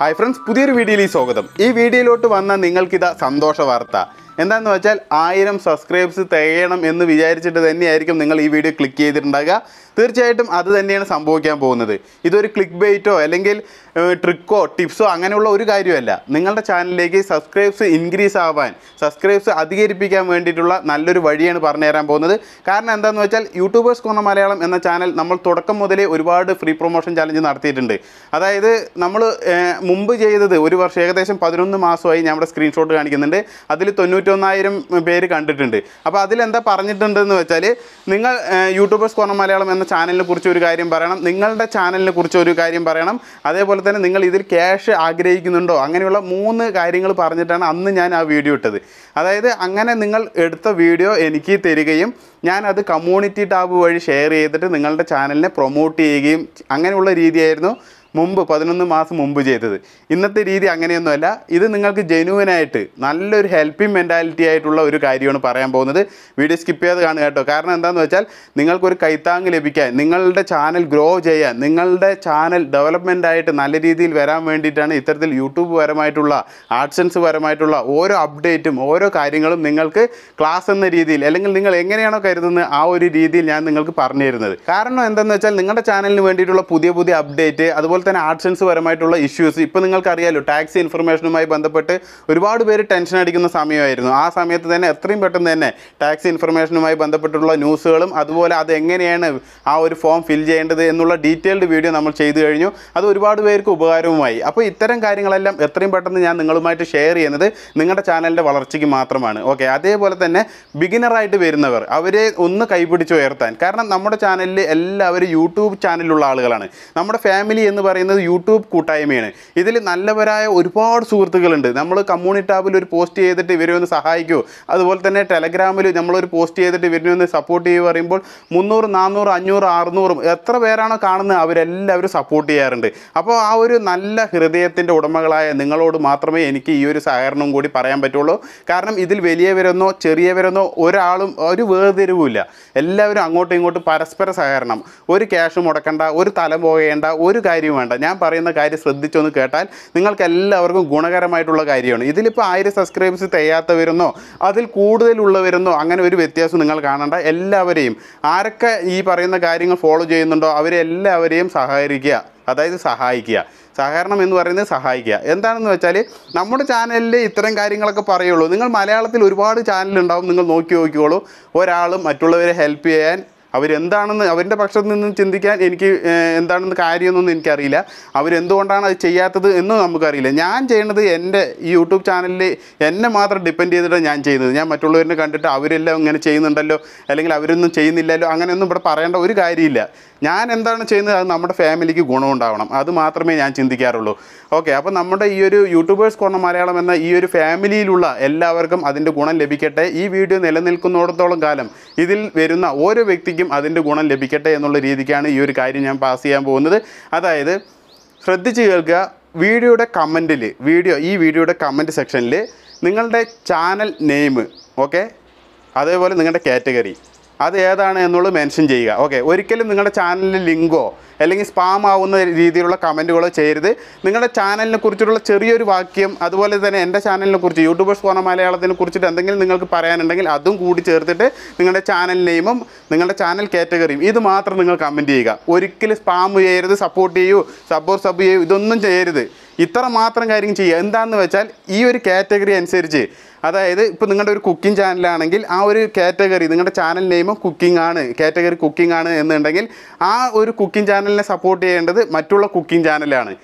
hi friends പുതിയൊരു വീഡിയോയിലേക്ക് സ്വാഗതം ഈ വീഡിയോയിലോട്ട് വന്ന നിങ്ങൾക്കിതാ സന്തോഷ വാർത്ത എന്താണെന്ന് വെച്ചാൽ ആയിരം സബ്സ്ക്രൈബ്സ് തികയണം എന്ന് വിചാരിച്ചിട്ട് തന്നെയായിരിക്കും നിങ്ങൾ ഈ വീഡിയോ ക്ലിക്ക് ചെയ്തിട്ടുണ്ടാകുക തീർച്ചയായിട്ടും അത് തന്നെയാണ് സംഭവിക്കാൻ പോകുന്നത് ഇതൊരു ക്ലിക്ക് ബെയ്റ്റോ അല്ലെങ്കിൽ ട്രിക്കോ ടിപ്സോ അങ്ങനെയുള്ള ഒരു കാര്യമല്ല നിങ്ങളുടെ ചാനലിലേക്ക് സബ്സ്ക്രൈബ്സ് ഇൻക്രീസ് ആവാൻ സബ്സ്ക്രൈബ്സ് അധികരിപ്പിക്കാൻ വേണ്ടിയിട്ടുള്ള നല്ലൊരു വഴിയാണ് പറഞ്ഞു തരാൻ പോകുന്നത് കാരണം എന്താണെന്ന് വെച്ചാൽ യൂട്യൂബേഴ്സ് കോർണർ മലയാളം എന്ന ചാനൽ നമ്മൾ തുടക്കം മുതലേ ഒരുപാട് ഫ്രീ പ്രൊമോഷൻ ചാലഞ്ച് നടത്തിയിട്ടുണ്ട് അതായത് നമ്മൾ മുമ്പ് ചെയ്തത് ഒരു വർഷം ഏകദേശം പതിനൊന്ന് മാസമായി ഇവിടെ സ്ക്രീൻഷോട്ട് കാണിക്കുന്നുണ്ട് അതിൽ തൊണ്ണൂറ്റി തൊണ്ണൂറ്റൊന്നായിരം പേര് കണ്ടിട്ടുണ്ട് അപ്പോൾ അതിലെന്താ പറഞ്ഞിട്ടുണ്ടെന്ന് വെച്ചാൽ നിങ്ങൾ യൂട്യൂബേഴ്സ് കോർണർ മലയാളം എന്ന ചാനലിനെ കുറിച്ച് ഒരു കാര്യം പറയണം നിങ്ങളുടെ ചാനലിനെ കുറിച്ച് ഒരു കാര്യം പറയണം അതേപോലെ തന്നെ നിങ്ങൾ ഇതിൽ ക്യാഷ് ആഗ്രഹിക്കുന്നുണ്ടോ അങ്ങനെയുള്ള മൂന്ന് കാര്യങ്ങൾ പറഞ്ഞിട്ടാണ് അന്ന് ഞാൻ ആ വീഡിയോ ഇട്ടത് അതായത് അങ്ങനെ നിങ്ങൾ എടുത്ത വീഡിയോ എനിക്ക് തരികയും ഞാൻ അത് കമ്മ്യൂണിറ്റി ടാബ് വഴി ഷെയർ ചെയ്തിട്ട് നിങ്ങളുടെ ചാനലിനെ പ്രൊമോട്ട് ചെയ്യുകയും അങ്ങനെയുള്ള രീതിയായിരുന്നു മുമ്പ് പതിനൊന്ന് മാസം മുമ്പ് ചെയ്തത് ഇന്നത്തെ രീതി അങ്ങനെയൊന്നുമല്ല ഇത് നിങ്ങൾക്ക് ജെനുവനായിട്ട് നല്ലൊരു ഹെൽപ്പിംഗ് മെൻറ്റാലിറ്റി ആയിട്ടുള്ള ഒരു കാര്യമാണ് പറയാൻ പോകുന്നത് വീഡിയോ സ്കിപ്പ് ചെയ്യാതെ കാണുക കേട്ടോ കാരണം എന്താണെന്ന് വെച്ചാൽ നിങ്ങൾക്കൊരു കൈത്താങ് ലഭിക്കാൻ നിങ്ങളുടെ ചാനൽ ഗ്രോ ചെയ്യാൻ നിങ്ങളുടെ ചാനൽ ഡെവലപ്മെൻ്റ് ആയിട്ട് നല്ല രീതിയിൽ വരാൻ വേണ്ടിയിട്ടാണ് ഇത്തരത്തിൽ യൂട്യൂബ് പരമായിട്ടുള്ള ആർട്സൻസ് പരമായിട്ടുള്ള ഓരോ അപ്ഡേറ്റും ഓരോ കാര്യങ്ങളും നിങ്ങൾക്ക് ക്ലാസ് എന്ന രീതിയിൽ അല്ലെങ്കിൽ നിങ്ങൾ എങ്ങനെയാണോ കരുതുന്നത് ആ ഒരു രീതിയിൽ ഞാൻ നിങ്ങൾക്ക് പറഞ്ഞു തരുന്നത് കാരണം എന്താണെന്ന് വെച്ചാൽ നിങ്ങളുടെ ചാനലിന് വേണ്ടിയിട്ടുള്ള പുതിയ പുതിയ അപ്ഡേറ്റ് അതുപോലെ തന്നെ ആഡ്സൻസ് പരമായിട്ടുള്ള ഇഷ്യൂസ് ഇപ്പോൾ നിങ്ങൾക്കറിയാലോ ടാക്സ് ഇൻഫർമേഷനുമായി ബന്ധപ്പെട്ട് ഒരുപാട് പേര് ടെൻഷൻ അടിക്കുന്ന സമയമായിരുന്നു ആ സമയത്ത് തന്നെ എത്രയും പെട്ടെന്ന് തന്നെ ടാക്സ് ഇൻഫർമേഷനുമായി ബന്ധപ്പെട്ടുള്ള ന്യൂസുകളും അതുപോലെ അത് എങ്ങനെയാണ് ആ ഒരു ഫോം ഫിൽ ചെയ്യേണ്ടത് എന്നുള്ള ഡീറ്റെയിൽഡ് വീഡിയോ നമ്മൾ ചെയ്തു കഴിഞ്ഞു അത് ഒരുപാട് പേർക്ക് ഉപകാരവുമായി അപ്പോൾ ഇത്തരം കാര്യങ്ങളെല്ലാം എത്രയും പെട്ടെന്ന് ഞാൻ നിങ്ങളുമായിട്ട് ഷെയർ ചെയ്യുന്നത് നിങ്ങളുടെ ചാനലിൻ്റെ വളർച്ചയ്ക്ക് മാത്രമാണ് ഓക്കെ അതേപോലെ തന്നെ ബിഗിനറായിട്ട് വരുന്നവർ അവരെ ഒന്ന് കൈപിടിച്ച് ഉയർത്താൻ കാരണം നമ്മുടെ ചാനലിൽ എല്ലാവരും യൂട്യൂബ് ചാനലിലുള്ള ആളുകളാണ് നമ്മുടെ ഫാമിലി എന്ന് പറയുന്നത് പറയുന്നത് യൂട്യൂബ് കൂട്ടായ്മയാണ് ഇതിൽ നല്ലവരായ ഒരുപാട് സുഹൃത്തുക്കളുണ്ട് നമ്മൾ കമ്മ്യൂണിറ്റി ടാബിൽ ഒരു പോസ്റ്റ് ചെയ്തിട്ട് ഇവരെ ഒന്ന് സഹായിക്കുമോ അതുപോലെ തന്നെ ടെലഗ്രാമിൽ നമ്മളൊരു പോസ്റ്റ് ചെയ്തിട്ട് ഇവരെ ഒന്ന് സപ്പോർട്ട് ചെയ്യുക പറയുമ്പോൾ മുന്നൂറ് നാനൂറ് അഞ്ഞൂറ് അറുന്നൂറും എത്ര പേരാണോ കാണുന്നത് അവരെല്ലാവരും സപ്പോർട്ട് ചെയ്യാറുണ്ട് അപ്പോൾ ആ ഒരു നല്ല ഹൃദയത്തിൻ്റെ ഉടമകളായ നിങ്ങളോട് മാത്രമേ എനിക്ക് ഈ ഒരു സഹകരണം കൂടി പറയാൻ പറ്റുള്ളൂ കാരണം ഇതിൽ വലിയവരെന്നോ ചെറിയവരെന്നോ ഒരാളും ഒരു വേർതിരിവുമില്ല എല്ലാവരും അങ്ങോട്ടും ഇങ്ങോട്ടും പരസ്പര സഹകരണം ഒരു ക്യാഷ് മുടക്കേണ്ട ഒരു തല പോകേണ്ട ഒരു കാര്യവും വേണ്ട ഞാൻ പറയുന്ന കാര്യം ശ്രദ്ധിച്ചൊന്ന് കേട്ടാൽ നിങ്ങൾക്ക് എല്ലാവർക്കും ഗുണകരമായിട്ടുള്ള കാര്യമാണ് ഇതിലിപ്പോൾ ആയിരം സബ്സ്ക്രൈബേഴ്സ് തികയാത്തവരെന്നോ അതിൽ കൂടുതലുള്ളവരുന്നോ അങ്ങനെ ഒരു വ്യത്യാസം നിങ്ങൾ കാണേണ്ട എല്ലാവരെയും ആരൊക്കെ ഈ പറയുന്ന കാര്യങ്ങൾ ഫോളോ ചെയ്യുന്നുണ്ടോ അവരെ എല്ലാവരെയും സഹകരിക്കുക അതായത് സഹായിക്കുക സഹകരണം എന്ന് പറയുന്നത് സഹായിക്കുക എന്താണെന്ന് വെച്ചാൽ നമ്മുടെ ചാനലിൽ ഇത്തരം കാര്യങ്ങളൊക്കെ പറയുള്ളൂ നിങ്ങൾ മലയാളത്തിൽ ഒരുപാട് ചാനലുണ്ടാവും നിങ്ങൾ നോക്കി നോക്കിക്കോളൂ ഒരാളും മറ്റുള്ളവരെ ഹെൽപ്പ് ചെയ്യാൻ അവരെന്താണെന്ന് അവരുടെ പക്ഷത്ത് നിന്ന് ചിന്തിക്കാൻ എനിക്ക് എന്താണെന്ന് കാര്യമൊന്നും എനിക്കറിയില്ല അവരെന്തുകൊണ്ടാണ് അത് ചെയ്യാത്തത് എന്നും നമുക്കറിയില്ല ഞാൻ ചെയ്യുന്നത് എൻ്റെ ഈ യൂട്യൂബ് ചാനലിൽ എന്നെ മാത്രം ഡിപ്പെൻഡ് ചെയ്തിട്ട് ഞാൻ ചെയ്യുന്നത് ഞാൻ മറ്റുള്ളവരെ കണ്ടിട്ട് അവരെല്ലാം ഇങ്ങനെ ചെയ്യുന്നുണ്ടല്ലോ അല്ലെങ്കിൽ അവരൊന്നും ചെയ്യുന്നില്ലല്ലോ അങ്ങനെയൊന്നും ഇവിടെ പറയേണ്ട ഒരു കാര്യമില്ല ഞാൻ എന്താണ് ചെയ്യുന്നത് അത് നമ്മുടെ ഫാമിലിക്ക് ഗുണമുണ്ടാവണം അത് മാത്രമേ ഞാൻ ചിന്തിക്കാറുള്ളൂ ഓക്കെ അപ്പോൾ നമ്മുടെ ഈ ഒരു യൂട്യൂബേഴ്സ് കോർണർ മലയാളം എന്ന ഈ ഒരു ഫാമിലിയിലുള്ള എല്ലാവർക്കും അതിൻ്റെ ഗുണം ലഭിക്കട്ടെ ഈ വീഡിയോ നിലനിൽക്കുന്നിടത്തോളം കാലം ഇതിൽ വരുന്ന ഓരോ വ്യക്തിക്കും എല്ലാവർക്കും അതിൻ്റെ ഗുണം ലഭിക്കട്ടെ എന്നുള്ള രീതിക്കാണ് ഈ ഒരു കാര്യം ഞാൻ പാസ് ചെയ്യാൻ പോകുന്നത് അതായത് ശ്രദ്ധിച്ച് കേൾക്കുക വീഡിയോയുടെ കമൻറ്റിൽ വീഡിയോ ഈ വീഡിയോയുടെ കമൻറ്റ് സെക്ഷനിൽ നിങ്ങളുടെ ചാനൽ നെയിം ഓക്കെ അതേപോലെ നിങ്ങളുടെ കാറ്റഗറി അത് ഏതാണ് എന്നുള്ളത് മെൻഷൻ ചെയ്യുക ഓക്കെ ഒരിക്കലും നിങ്ങളുടെ ചാനലിൽ ലിങ്കോ അല്ലെങ്കിൽ സ്പാം ആവുന്ന രീതിയിലുള്ള കമൻറ്റുകളോ ചെയ്യരുത് നിങ്ങളുടെ ചാനലിനെ കുറിച്ചിട്ടുള്ള ചെറിയൊരു വാക്യം അതുപോലെ തന്നെ എൻ്റെ ചാനലിനെ കുറിച്ച് യൂട്യൂബേഴ്സ് കോണ മലയാളത്തിനെ കുറിച്ചിട്ട് എന്തെങ്കിലും നിങ്ങൾക്ക് പറയാനുണ്ടെങ്കിൽ അതും കൂടി ചേർത്തിട്ട് നിങ്ങളുടെ ചാനൽ നെയിമും നിങ്ങളുടെ ചാനൽ കാറ്റഗറിയും ഇത് മാത്രം നിങ്ങൾ കമൻറ്റ് ചെയ്യുക ഒരിക്കലും സ്പാം ചെയ്യരുത് സപ്പോർട്ട് ചെയ്യൂ സബ്ബോർ സബ് ചെയ്യൂ ഇതൊന്നും ചെയ്യരുത് ഇത്ര മാത്രം കാര്യം ചെയ്യുക എന്താണെന്ന് വെച്ചാൽ ഈ ഒരു കാറ്റഗറി അനുസരിച്ച് അതായത് ഇപ്പോൾ നിങ്ങളുടെ ഒരു കുക്കിംഗ് ചാനലാണെങ്കിൽ ആ ഒരു കാറ്റഗറി നിങ്ങളുടെ ചാനൽ നെയിം കുക്കിംഗ് ആണ് കാറ്റഗറി കുക്കിംഗ് ആണ് എന്നുണ്ടെങ്കിൽ ആ ഒരു കുക്കിംഗ് ചാനലിനെ സപ്പോർട്ട് ചെയ്യേണ്ടത് മറ്റുള്ള കുക്കിംഗ് ചാനലാണ്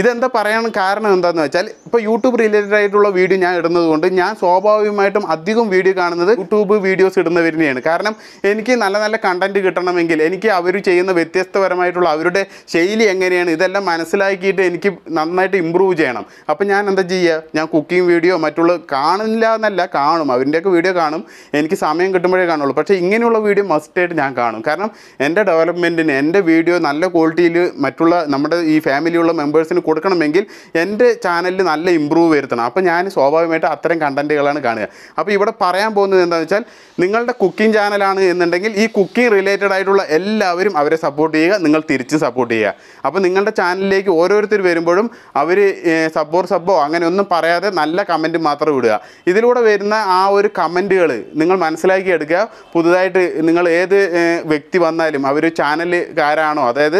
ഇതെന്താ പറയാൻ കാരണം എന്താണെന്ന് വെച്ചാൽ ഇപ്പോൾ യൂട്യൂബ് റിലേറ്റഡ് ആയിട്ടുള്ള വീഡിയോ ഞാൻ ഇടുന്നതുകൊണ്ട് ഞാൻ സ്വാഭാവികമായിട്ടും അധികം വീഡിയോ കാണുന്നത് യൂട്യൂബ് വീഡിയോസ് ഇടുന്നവരിനെയാണ് കാരണം എനിക്ക് നല്ല നല്ല കണ്ടൻറ്റ് കിട്ടണമെങ്കിൽ എനിക്ക് അവർ ചെയ്യുന്ന വ്യത്യസ്തപരമായിട്ടുള്ള അവരുടെ ശൈലി എങ്ങനെയാണ് ഇതെല്ലാം മനസ്സിലാക്കിയിട്ട് എനിക്ക് നന്നായിട്ട് ഇമ്പ്രൂവ് ചെയ്യണം അപ്പോൾ ഞാൻ എന്താ ചെയ്യുക ഞാൻ കുക്കിംഗ് വീഡിയോ മറ്റുള്ള കാണില്ല എന്നല്ല കാണും അവരുടെയൊക്കെ വീഡിയോ കാണും എനിക്ക് സമയം കിട്ടുമ്പോഴേ കാണുള്ളൂ പക്ഷേ ഇങ്ങനെയുള്ള വീഡിയോ മസ്റ്റായിട്ട് ഞാൻ കാണും കാരണം എൻ്റെ ഡെവലപ്മെൻറ്റിന് എൻ്റെ വീഡിയോ നല്ല ക്വാളിറ്റിയിൽ മറ്റുള്ള നമ്മുടെ ഈ ഫാമിലിയുള്ള മെമ്പേഴ്സിന് കൊടുക്കണമെങ്കിൽ എൻ്റെ ചാനലിൽ നല്ല ഇമ്പ്രൂവ് വരുത്തണം അപ്പോൾ ഞാൻ സ്വാഭാവികമായിട്ട് അത്തരം കണ്ടൻറ്റുകളാണ് കാണുക അപ്പോൾ ഇവിടെ പറയാൻ പോകുന്നത് എന്താണെന്ന് വെച്ചാൽ നിങ്ങളുടെ കുക്കിംഗ് ചാനലാണ് എന്നുണ്ടെങ്കിൽ ഈ കുക്കിംഗ് റിലേറ്റഡ് ആയിട്ടുള്ള എല്ലാവരും അവരെ സപ്പോർട്ട് ചെയ്യുക നിങ്ങൾ തിരിച്ച് സപ്പോർട്ട് ചെയ്യുക അപ്പോൾ നിങ്ങളുടെ ചാനലിലേക്ക് ഓരോരുത്തർ വരുമ്പോഴും അവർ സബ്ബോർ സബ്ബോ അങ്ങനെ ഒന്നും പറയാതെ നല്ല കമൻറ്റ് മാത്രം വിടുക ഇതിലൂടെ വരുന്ന ആ ഒരു കമൻറ്റുകൾ നിങ്ങൾ മനസ്സിലാക്കി എടുക്കുക പുതുതായിട്ട് നിങ്ങൾ ഏത് വ്യക്തി വന്നാലും അവർ ചാനലുകാരാണോ അതായത്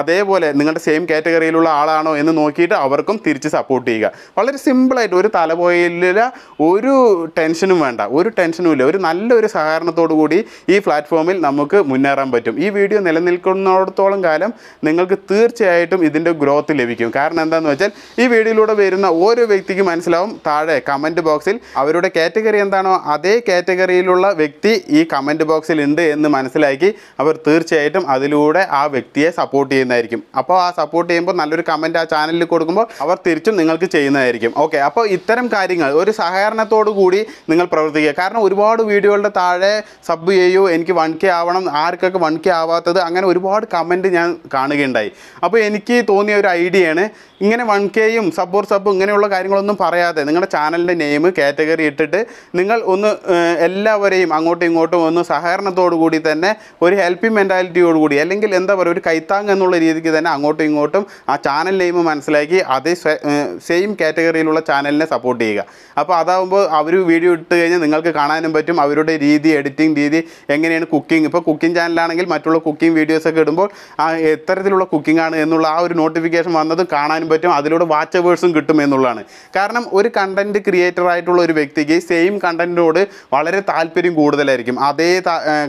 അതേപോലെ നിങ്ങളുടെ സെയിം കാറ്റഗറിയിലുള്ള ആളാണോ ആണോ എന്ന് നോക്കിയിട്ട് അവർക്കും തിരിച്ച് സപ്പോർട്ട് ചെയ്യുക വളരെ സിമ്പിളായിട്ട് ഒരു തലപോയില്ല ഒരു ടെൻഷനും വേണ്ട ഒരു ടെൻഷനും ഇല്ല ഒരു നല്ലൊരു സഹകരണത്തോടു കൂടി ഈ പ്ലാറ്റ്ഫോമിൽ നമുക്ക് മുന്നേറാൻ പറ്റും ഈ വീഡിയോ നിലനിൽക്കുന്നിടത്തോളം കാലം നിങ്ങൾക്ക് തീർച്ചയായിട്ടും ഇതിൻ്റെ ഗ്രോത്ത് ലഭിക്കും കാരണം എന്താണെന്ന് വെച്ചാൽ ഈ വീഡിയോയിലൂടെ വരുന്ന ഓരോ വ്യക്തിക്കും മനസ്സിലാവും താഴെ കമൻറ്റ് ബോക്സിൽ അവരുടെ കാറ്റഗറി എന്താണോ അതേ കാറ്റഗറിയിലുള്ള വ്യക്തി ഈ കമൻറ്റ് ബോക്സിൽ ഉണ്ട് എന്ന് മനസ്സിലാക്കി അവർ തീർച്ചയായിട്ടും അതിലൂടെ ആ വ്യക്തിയെ സപ്പോർട്ട് ചെയ്യുന്നതായിരിക്കും അപ്പോൾ ആ സപ്പോർട്ട് ചെയ്യുമ്പോൾ നല്ലൊരു കമൻറ്റ് ആ ചാനലിൽ കൊടുക്കുമ്പോൾ അവർ തിരിച്ചും നിങ്ങൾക്ക് ചെയ്യുന്നതായിരിക്കും ഓക്കെ അപ്പോൾ ഇത്തരം കാര്യങ്ങൾ ഒരു സഹകരണത്തോടു കൂടി നിങ്ങൾ പ്രവർത്തിക്കുക കാരണം ഒരുപാട് വീഡിയോകളുടെ താഴെ സബ് ചെയ്യൂ എനിക്ക് വൺ കെ ആവണം ആർക്കൊക്കെ വൺ കെ ആവാത്തത് അങ്ങനെ ഒരുപാട് കമൻറ്റ് ഞാൻ കാണുകയുണ്ടായി അപ്പോൾ എനിക്ക് തോന്നിയ ഒരു ഐഡിയയാണ് ഇങ്ങനെ വൺ കെയും ഓർ സബ് ഇങ്ങനെയുള്ള കാര്യങ്ങളൊന്നും പറയാതെ നിങ്ങളുടെ ചാനലിൻ്റെ നെയിം കാറ്റഗറി ഇട്ടിട്ട് നിങ്ങൾ ഒന്ന് എല്ലാവരെയും അങ്ങോട്ടും ഇങ്ങോട്ടും ഒന്ന് സഹകരണത്തോടു കൂടി തന്നെ ഒരു ഹെൽപ്പിംഗ് മെൻറ്റാലിറ്റിയോടുകൂടി അല്ലെങ്കിൽ എന്താ പറയുക ഒരു കൈത്താങ് എന്നുള്ള രീതിക്ക് തന്നെ അങ്ങോട്ടും ഇങ്ങോട്ടും ആ ചാനൽ നെയിം മനസ്സിലാക്കി അതേ സെയിം കാറ്റഗറിയിലുള്ള ചാനലിനെ സപ്പോർട്ട് ചെയ്യുക അപ്പോൾ അതാവുമ്പോൾ അവർ വീഡിയോ ഇട്ട് കഴിഞ്ഞാൽ നിങ്ങൾക്ക് കാണാനും പറ്റും അവരുടെ രീതി എഡിറ്റിംഗ് രീതി എങ്ങനെയാണ് കുക്കിംഗ് ഇപ്പോൾ കുക്കിംഗ് ചാനലാണെങ്കിൽ മറ്റുള്ള കുക്കിംഗ് വീഡിയോസൊക്കെ ഇടുമ്പോൾ ആ എത്തരത്തിലുള്ള കുക്കിംഗ് ആണ് എന്നുള്ള ആ ഒരു നോട്ടിഫിക്കേഷൻ വന്നതും കാണാനും പറ്റും അതിലൂടെ വാച്ച് വേഴ്സും കിട്ടും എന്നുള്ളതാണ് കാരണം ഒരു കണ്ടന്റ് ക്രിയേറ്റർ ആയിട്ടുള്ള ഒരു വ്യക്തിക്ക് സെയിം കണ്ടൻറ്റിനോട് വളരെ താല്പര്യം കൂടുതലായിരിക്കും അതേ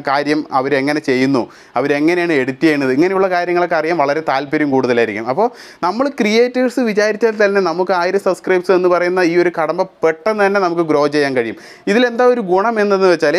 കാര്യം അവരെങ്ങനെ ചെയ്യുന്നു അവരെങ്ങനെയാണ് എഡിറ്റ് ചെയ്യുന്നത് ഇങ്ങനെയുള്ള കാര്യങ്ങളൊക്കെ അറിയാൻ വളരെ താല്പര്യം കൂടുതലായിരിക്കും അപ്പോൾ നമ്മൾ നമ്മൾ ക്രിയേറ്റേഴ്സ് വിചാരിച്ചാൽ തന്നെ നമുക്ക് ആയിരം സബ്സ്ക്രൈബ്സ് എന്ന് പറയുന്ന ഈ ഒരു കടമ്പ പെട്ടെന്ന് തന്നെ നമുക്ക് ഗ്രോ ചെയ്യാൻ കഴിയും ഇതിലെന്താ ഒരു ഗുണം എന്തെന്ന് വെച്ചാൽ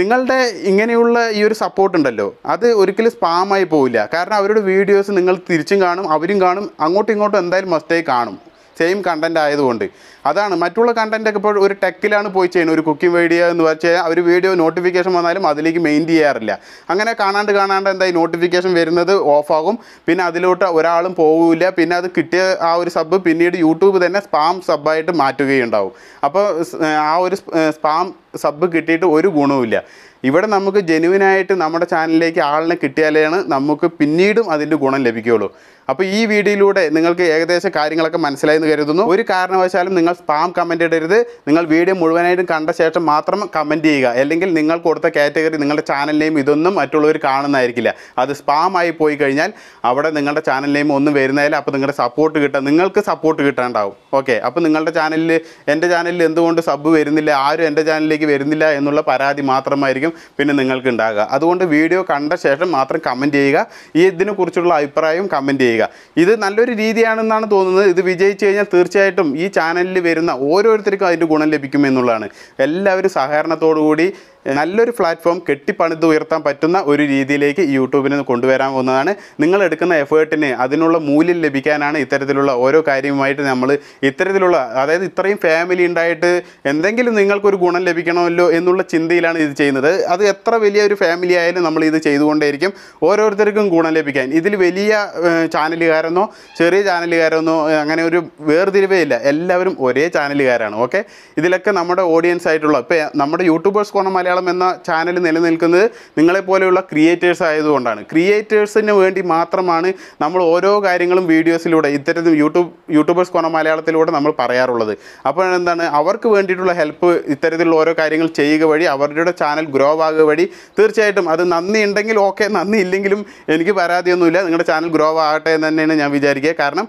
നിങ്ങളുടെ ഇങ്ങനെയുള്ള ഈ ഒരു സപ്പോർട്ട് ഉണ്ടല്ലോ അത് ഒരിക്കലും സ്പാമായി പോവില്ല കാരണം അവരുടെ വീഡിയോസ് നിങ്ങൾ തിരിച്ചും കാണും അവരും കാണും അങ്ങോട്ടും ഇങ്ങോട്ടും എന്തായാലും മസ്റ്റേക്ക് കാണും സെയിം കണ്ടൻറ്റ് ആയതുകൊണ്ട് അതാണ് മറ്റുള്ള കണ്ടൻറ്റൊക്കെ ഇപ്പോൾ ഒരു ടെക്കിലാണ് പോയി ചെയ്യുന്നത് ഒരു കുക്കിംഗ് വീഡിയോ എന്ന് വെച്ചാൽ ഒരു വീഡിയോ നോട്ടിഫിക്കേഷൻ വന്നാലും അതിലേക്ക് മെയിൻ ചെയ്യാറില്ല അങ്ങനെ കാണാണ്ട് കാണാണ്ട് എന്തായി നോട്ടിഫിക്കേഷൻ വരുന്നത് ഓഫാകും പിന്നെ അതിലോട്ട് ഒരാളും പോകില്ല പിന്നെ അത് കിട്ടിയ ആ ഒരു സബ് പിന്നീട് യൂട്യൂബ് തന്നെ സ്പാം സബ്ബായിട്ട് മാറ്റുകയുണ്ടാവും അപ്പോൾ ആ ഒരു സ്പാം സബ് കിട്ടിയിട്ട് ഒരു ഗുണവുമില്ല ഇവിടെ നമുക്ക് ജെനുവിനായിട്ട് നമ്മുടെ ചാനലിലേക്ക് ആളിനെ കിട്ടിയാലാണ് നമുക്ക് പിന്നീടും അതിൻ്റെ ഗുണം ലഭിക്കുകയുള്ളൂ അപ്പോൾ ഈ വീഡിയോയിലൂടെ നിങ്ങൾക്ക് ഏകദേശം കാര്യങ്ങളൊക്കെ മനസ്സിലായെന്ന് കരുതുന്നു ഒരു കാരണവശാലും നിങ്ങൾ സ്പാം കമൻ്റ് ഇടരുത് നിങ്ങൾ വീഡിയോ മുഴുവനായിട്ടും കണ്ട ശേഷം മാത്രം കമൻറ്റ് ചെയ്യുക അല്ലെങ്കിൽ നിങ്ങൾ കൊടുത്ത കാറ്റഗറി നിങ്ങളുടെ ചാനൽ നെയിം ഇതൊന്നും മറ്റുള്ളവർ കാണുന്നതായിരിക്കില്ല അത് സ്പാം ആയി പോയി കഴിഞ്ഞാൽ അവിടെ നിങ്ങളുടെ ചാനൽ നെയിം ഒന്നും വരുന്നതിൽ അപ്പോൾ നിങ്ങളുടെ സപ്പോർട്ട് കിട്ടാം നിങ്ങൾക്ക് സപ്പോർട്ട് കിട്ടാണ്ടാവും ഓക്കെ അപ്പോൾ നിങ്ങളുടെ ചാനലിൽ എൻ്റെ ചാനലിൽ എന്തുകൊണ്ട് സബ് വരുന്നില്ല ആരും എൻ്റെ ചാനലിലേക്ക് വരുന്നില്ല എന്നുള്ള പരാതി മാത്രമായിരിക്കും പിന്നെ നിങ്ങൾക്ക് ഉണ്ടാകുക അതുകൊണ്ട് വീഡിയോ കണ്ട ശേഷം മാത്രം കമൻറ്റ് ചെയ്യുക ഈ ഇതിനെക്കുറിച്ചുള്ള അഭിപ്രായവും കമൻറ്റ് ചെയ്യുക ഇത് നല്ലൊരു രീതിയാണെന്നാണ് തോന്നുന്നത് ഇത് വിജയിച്ചു കഴിഞ്ഞാൽ തീർച്ചയായിട്ടും ഈ ചാനലിൽ വരുന്ന ഓരോരുത്തർക്കും അതിൻ്റെ ഗുണം ലഭിക്കുമെന്നുള്ളതാണ് എല്ലാവരും സഹകരണത്തോടു കൂടി നല്ലൊരു പ്ലാറ്റ്ഫോം കെട്ടിപ്പണിത് ഉയർത്താൻ പറ്റുന്ന ഒരു രീതിയിലേക്ക് യൂട്യൂബിനെ കൊണ്ടുവരാൻ കൊണ്ടുവരാവുന്നതാണ് നിങ്ങൾ എടുക്കുന്ന എഫേർട്ടിന് അതിനുള്ള മൂല്യം ലഭിക്കാനാണ് ഇത്തരത്തിലുള്ള ഓരോ കാര്യവുമായിട്ട് നമ്മൾ ഇത്തരത്തിലുള്ള അതായത് ഇത്രയും ഫാമിലി ഉണ്ടായിട്ട് എന്തെങ്കിലും നിങ്ങൾക്കൊരു ഗുണം ലഭിക്കണമല്ലോ എന്നുള്ള ചിന്തയിലാണ് ഇത് ചെയ്യുന്നത് അത് എത്ര വലിയ ഒരു ഫാമിലി ആയാലും നമ്മൾ ഇത് ചെയ്തുകൊണ്ടേയിരിക്കും ഓരോരുത്തർക്കും ഗുണം ലഭിക്കാൻ ഇതിൽ വലിയ ചാനലുകാരെന്നോ ചെറിയ ചാനലുകാരെന്നോ അങ്ങനെ ഒരു വേർതിരിവേ ഇല്ല എല്ലാവരും ഒരേ ചാനലുകാരാണ് ഓക്കെ ഇതിലൊക്കെ നമ്മുടെ ഓഡിയൻസ് ആയിട്ടുള്ള ഇപ്പോൾ നമ്മുടെ യൂട്യൂബേഴ്സ് കോണ മലയാളം മലയാളം എന്ന ചാനൽ നിലനിൽക്കുന്നത് നിങ്ങളെപ്പോലെയുള്ള ക്രിയേറ്റേഴ്സ് ആയതുകൊണ്ടാണ് ക്രിയേറ്റേഴ്സിന് വേണ്ടി മാത്രമാണ് നമ്മൾ ഓരോ കാര്യങ്ങളും വീഡിയോസിലൂടെ ഇത്തരത്തിൽ യൂട്യൂബ് യൂട്യൂബേഴ്സ് കോണ മലയാളത്തിലൂടെ നമ്മൾ പറയാറുള്ളത് അപ്പോൾ എന്താണ് അവർക്ക് വേണ്ടിയിട്ടുള്ള ഹെൽപ്പ് ഇത്തരത്തിലുള്ള ഓരോ കാര്യങ്ങൾ ചെയ്യുക വഴി അവരുടെ ചാനൽ ഗ്രോ ആകുക വഴി തീർച്ചയായിട്ടും അത് നന്ദി ഉണ്ടെങ്കിൽ ഓക്കെ നന്ദി ഇല്ലെങ്കിലും എനിക്ക് പരാതിയൊന്നുമില്ല നിങ്ങളുടെ ചാനൽ ഗ്രോ ആകട്ടെ എന്ന് തന്നെയാണ് ഞാൻ വിചാരിക്കുക കാരണം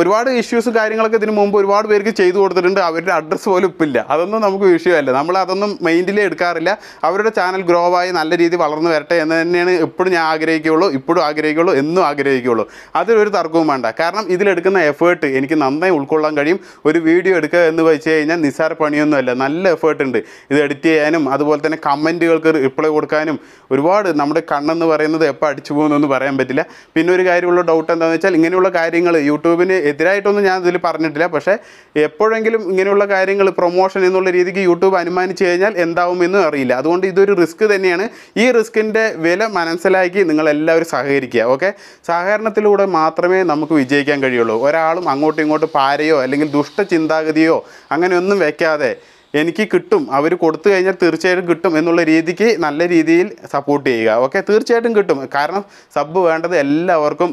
ഒരുപാട് ഇഷ്യൂസ് കാര്യങ്ങളൊക്കെ ഇതിന് മുമ്പ് ഒരുപാട് പേർക്ക് ചെയ്തു കൊടുത്തിട്ടുണ്ട് അവരുടെ അഡ്രസ്സ് പോലും ഇപ്പില്ല അതൊന്നും നമുക്ക് വിഷയമല്ല അല്ല നമ്മൾ അതൊന്നും മൈൻഡിലേ എടുക്കാറില്ല അവരുടെ ചാനൽ ഗ്രോ ആയി നല്ല രീതിയിൽ വളർന്നു വരട്ടെ എന്ന് തന്നെയാണ് ഇപ്പോഴും ഞാൻ ആഗ്രഹിക്കുകയുള്ളൂ ഇപ്പോഴും ആഗ്രഹിക്കുകയുള്ളൂ എന്നും ആഗ്രഹിക്കുകയുള്ളൂ അതിലൊരു തർക്കവും വേണ്ട കാരണം ഇതിലെടുക്കുന്ന എഫേർട്ട് എനിക്ക് നന്നായി ഉൾക്കൊള്ളാൻ കഴിയും ഒരു വീഡിയോ എടുക്കുക എന്ന് വെച്ച് കഴിഞ്ഞാൽ നിസ്സാര പണിയൊന്നുമല്ല നല്ല എഫേർട്ട് ഉണ്ട് ഇത് എഡിറ്റ് ചെയ്യാനും അതുപോലെ തന്നെ കമൻറ്റുകൾക്ക് റിപ്ലൈ കൊടുക്കാനും ഒരുപാട് നമ്മുടെ കണ്ണെന്ന് പറയുന്നത് എപ്പോൾ അടിച്ചു പോകുന്നൊന്നും പറയാൻ പറ്റില്ല പിന്നെ ഒരു കാര്യമുള്ള ഡൗട്ട് എന്താണെന്ന് വെച്ചാൽ ഇങ്ങനെയുള്ള കാര്യങ്ങൾ യൂട്യൂബിന് എതിരായിട്ടൊന്നും ഞാൻ ഇതിൽ പറഞ്ഞിട്ടില്ല പക്ഷേ എപ്പോഴെങ്കിലും ഇങ്ങനെയുള്ള കാര്യങ്ങൾ പ്രൊമോഷൻ എന്നുള്ള രീതിക്ക് യൂട്യൂബ് അനുമാനിച്ച് കഴിഞ്ഞാൽ എന്താവുമെന്നും അറിയില്ല അതുകൊണ്ട് ഇതൊരു റിസ്ക് തന്നെയാണ് ഈ റിസ്കിൻ്റെ വില മനസ്സിലാക്കി നിങ്ങളെല്ലാവരും സഹകരിക്കുക ഓക്കെ സഹകരണത്തിലൂടെ മാത്രമേ നമുക്ക് വിജയിക്കാൻ കഴിയുള്ളൂ ഒരാളും അങ്ങോട്ടും ഇങ്ങോട്ടും പാരയോ അല്ലെങ്കിൽ ദുഷ്ട ചിന്താഗതിയോ അങ്ങനെയൊന്നും വയ്ക്കാതെ എനിക്ക് കിട്ടും അവർ കൊടുത്തു കഴിഞ്ഞാൽ തീർച്ചയായിട്ടും കിട്ടും എന്നുള്ള രീതിക്ക് നല്ല രീതിയിൽ സപ്പോർട്ട് ചെയ്യുക ഓക്കെ തീർച്ചയായിട്ടും കിട്ടും കാരണം സബ് വേണ്ടത് എല്ലാവർക്കും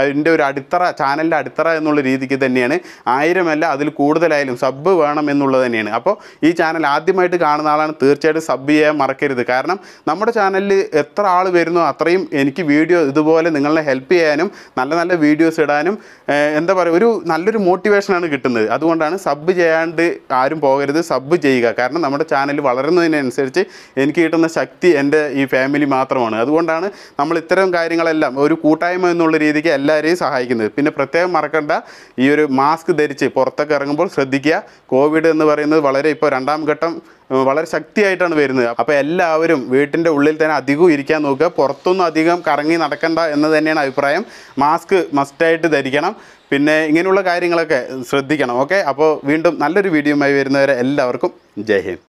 അതിൻ്റെ ഒരു അടിത്തറ ചാനലിൻ്റെ അടിത്തറ എന്നുള്ള രീതിക്ക് തന്നെയാണ് ആയിരമല്ല അതിൽ കൂടുതലായാലും സബ് വേണം എന്നുള്ളത് തന്നെയാണ് അപ്പോൾ ഈ ചാനൽ ആദ്യമായിട്ട് കാണുന്ന ആളാണ് തീർച്ചയായിട്ടും സബ് ചെയ്യാൻ മറക്കരുത് കാരണം നമ്മുടെ ചാനലിൽ എത്ര ആൾ വരുന്നോ അത്രയും എനിക്ക് വീഡിയോ ഇതുപോലെ നിങ്ങളെ ഹെൽപ്പ് ചെയ്യാനും നല്ല നല്ല വീഡിയോസ് ഇടാനും എന്താ പറയുക ഒരു നല്ലൊരു മോട്ടിവേഷനാണ് കിട്ടുന്നത് അതുകൊണ്ടാണ് സബ് ചെയ്യാണ്ട് ആരും പോകരുത് സബ് സബ് ചെയ്യുക കാരണം നമ്മുടെ ചാനൽ വളരുന്നതിനനുസരിച്ച് എനിക്ക് കിട്ടുന്ന ശക്തി എൻ്റെ ഈ ഫാമിലി മാത്രമാണ് അതുകൊണ്ടാണ് നമ്മൾ ഇത്തരം കാര്യങ്ങളെല്ലാം ഒരു കൂട്ടായ്മ എന്നുള്ള രീതിക്ക് എല്ലാവരെയും സഹായിക്കുന്നത് പിന്നെ പ്രത്യേകം മറക്കേണ്ട ഈ ഒരു മാസ്ക് ധരിച്ച് പുറത്തൊക്കെ ഇറങ്ങുമ്പോൾ ശ്രദ്ധിക്കുക കോവിഡ് എന്ന് പറയുന്നത് വളരെ ഇപ്പോൾ രണ്ടാം ഘട്ടം വളരെ ശക്തിയായിട്ടാണ് വരുന്നത് അപ്പോൾ എല്ലാവരും വീട്ടിൻ്റെ ഉള്ളിൽ തന്നെ അധികവും ഇരിക്കാൻ നോക്കുക പുറത്തൊന്നും അധികം കറങ്ങി നടക്കണ്ട എന്ന് തന്നെയാണ് അഭിപ്രായം മാസ്ക് മസ്റ്റായിട്ട് ധരിക്കണം പിന്നെ ഇങ്ങനെയുള്ള കാര്യങ്ങളൊക്കെ ശ്രദ്ധിക്കണം ഓക്കെ അപ്പോൾ വീണ്ടും നല്ലൊരു വീഡിയോയുമായി വരുന്നവരെ എല്ലാവർക്കും ജയ് ഹിന്ദ്